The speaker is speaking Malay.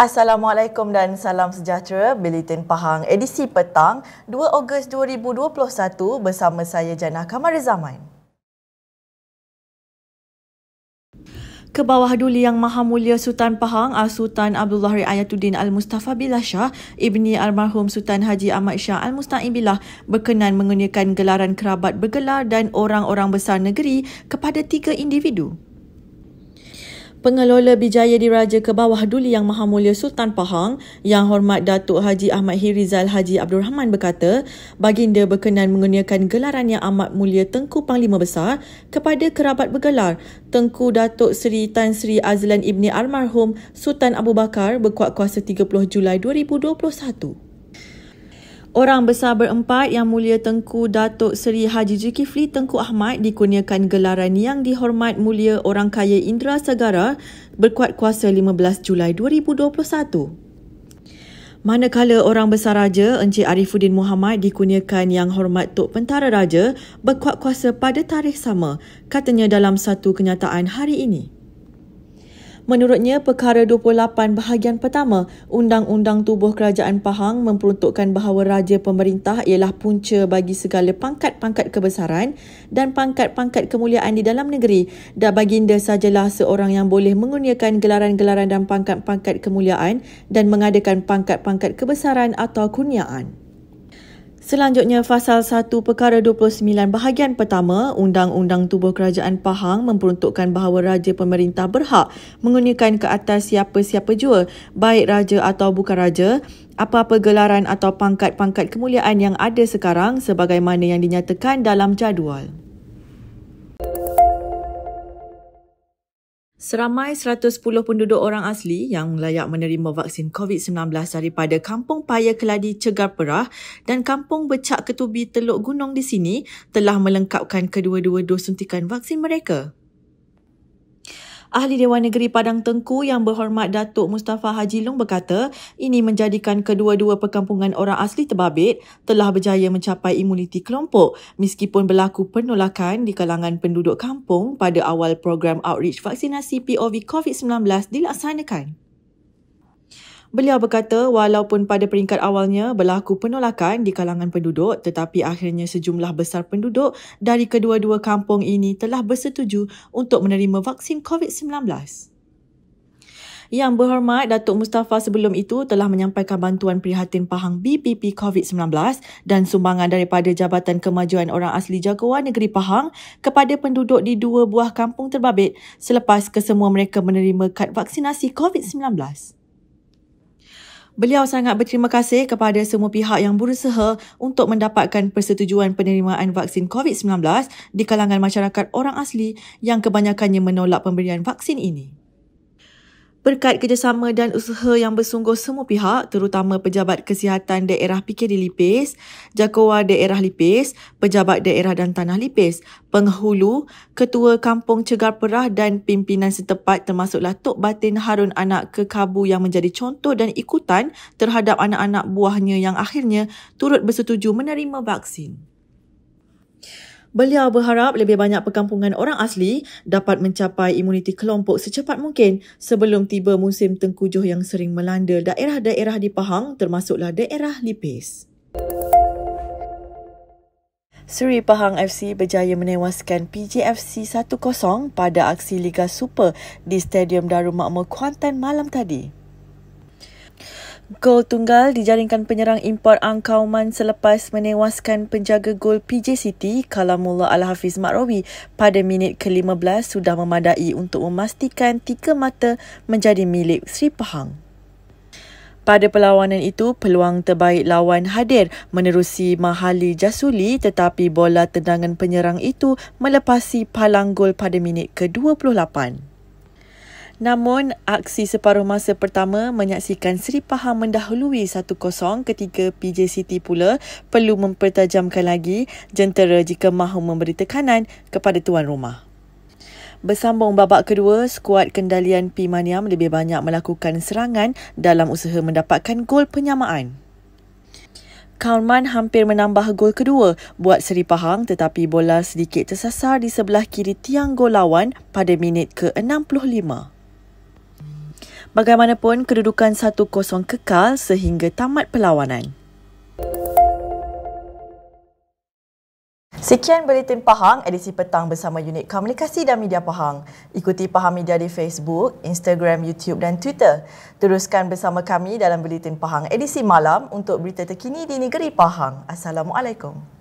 Assalamualaikum dan salam sejahtera Bilitin Pahang edisi petang 2 Ogos 2021 bersama saya Jannah Kamarizaman. Kebawah duli Yang Maha Mulia Sultan Pahang Al-Sultan ah, Abdullah Riayatuddin Al-Mustafa Billah Shah Ibni Almarhum Sultan Haji Ahmad Shah Al-Musta'in Billah berkenan mengenakan gelaran kerabat bergelar dan orang-orang besar negeri kepada tiga individu. Pengelola Bijaya Diraja ke bawah Duli Yang Maha Mulia Sultan Pahang Yang Hormat Datuk Haji Ahmad Hirizal Haji Abdul Rahman berkata baginda berkenan mengurniakan gelaran yang amat mulia Tengku Panglima Besar kepada kerabat bergelar Tengku Datuk Seri Tan Sri Azlan Ibni Almarhum Sultan Abu Bakar berkuat kuasa 30 Julai 2021. Orang besar berempat yang mulia Tengku Datuk Seri Haji Zulkifli Tengku Ahmad dikurniakan gelaran yang dihormat mulia orang kaya Indra Segara berkuat kuasa 15 Julai 2021. Manakala Orang Besar Raja Encik Arifuddin Muhammad dikurniakan yang hormat Tok Pentara Raja berkuat kuasa pada tarikh sama, katanya dalam satu kenyataan hari ini. Menurutnya, perkara 28 bahagian pertama Undang-Undang Tubuh Kerajaan Pahang memperuntukkan bahawa Raja Pemerintah ialah punca bagi segala pangkat-pangkat kebesaran dan pangkat-pangkat kemuliaan di dalam negeri dan baginda sajalah seorang yang boleh mengurniakan gelaran-gelaran dan pangkat-pangkat kemuliaan dan mengadakan pangkat-pangkat kebesaran atau kurniaan. Selanjutnya, Fasal 1 Perkara 29 bahagian pertama, Undang-Undang Tubuh Kerajaan Pahang memperuntukkan bahawa Raja Pemerintah berhak mengunikan ke atas siapa-siapa jua, baik Raja atau bukan Raja, apa-apa gelaran atau pangkat-pangkat kemuliaan yang ada sekarang sebagaimana yang dinyatakan dalam jadual. Seramai 110 penduduk orang asli yang layak menerima vaksin COVID-19 daripada Kampung Paya Keladi Cegar Perah dan Kampung Becak Ketubi Teluk Gunung di sini telah melengkapkan kedua-dua dos suntikan vaksin mereka. Ahli Dewan Negeri Padang Tengku yang berhormat Datuk Mustafa Haji Long berkata, ini menjadikan kedua-dua perkampungan orang asli terbabit telah berjaya mencapai imuniti kelompok meskipun berlaku penolakan di kalangan penduduk kampung pada awal program outreach vaksinasi POV COVID-19 dilaksanakan. Beliau berkata walaupun pada peringkat awalnya berlaku penolakan di kalangan penduduk tetapi akhirnya sejumlah besar penduduk dari kedua-dua kampung ini telah bersetuju untuk menerima vaksin COVID-19. Yang berhormat, Datuk Mustafa sebelum itu telah menyampaikan bantuan prihatin pahang BPP COVID-19 dan sumbangan daripada Jabatan Kemajuan Orang Asli Jagoan Negeri Pahang kepada penduduk di dua buah kampung terbabit selepas kesemua mereka menerima kad vaksinasi COVID-19. Beliau sangat berterima kasih kepada semua pihak yang berusaha untuk mendapatkan persetujuan penerimaan vaksin COVID-19 di kalangan masyarakat orang asli yang kebanyakannya menolak pemberian vaksin ini. Berkat kerjasama dan usaha yang bersungguh semua pihak, terutama Pejabat Kesihatan Daerah PKD Lipis, Jakoa Daerah Lipis, Pejabat Daerah dan Tanah Lipis, Penghulu, Ketua Kampung Cegar Perah dan pimpinan setempat termasuklah Tok Batin Harun Anak Kekabu yang menjadi contoh dan ikutan terhadap anak-anak buahnya yang akhirnya turut bersetuju menerima vaksin. Beliau berharap lebih banyak perkampungan orang asli dapat mencapai imuniti kelompok secepat mungkin sebelum tiba musim tengkujuh yang sering melanda daerah-daerah di Pahang termasuklah daerah Lipis. Seri Pahang FC berjaya menewaskan PJFC 1-0 pada aksi Liga Super di Stadium Darul Makmur Kuantan malam tadi. Gol tunggal dijaringkan penyerang import Angkauman selepas menewaskan penjaga gol PJ City Kalamullah Al-Hafiz Makrawi pada minit ke-15 sudah memadai untuk memastikan tiga mata menjadi milik Sri Pahang. Pada perlawanan itu, peluang terbaik lawan hadir menerusi Mahali Jasuli tetapi bola tendangan penyerang itu melepasi palang gol pada minit ke-28. Namun, aksi separuh masa pertama menyaksikan Seri Pahang mendahului 1-0 ketika PJ City pula perlu mempertajamkan lagi jentera jika mahu memberi tekanan kepada tuan rumah. Bersambung babak kedua, skuad kendalian P. Maniam lebih banyak melakukan serangan dalam usaha mendapatkan gol penyamaan. Kaunman hampir menambah gol kedua buat Seri Pahang tetapi bola sedikit tersasar di sebelah kiri tiang gol lawan pada minit ke-65. Bagaimanapun, kedudukan 1-0 kekal sehingga tamat perlawanan. Sekian Beritin Pahang edisi petang bersama unit komunikasi dan media Pahang. Ikuti Pahang Media di Facebook, Instagram, YouTube dan Twitter. Teruskan bersama kami dalam Beritin Pahang edisi malam untuk berita terkini di negeri Pahang. Assalamualaikum.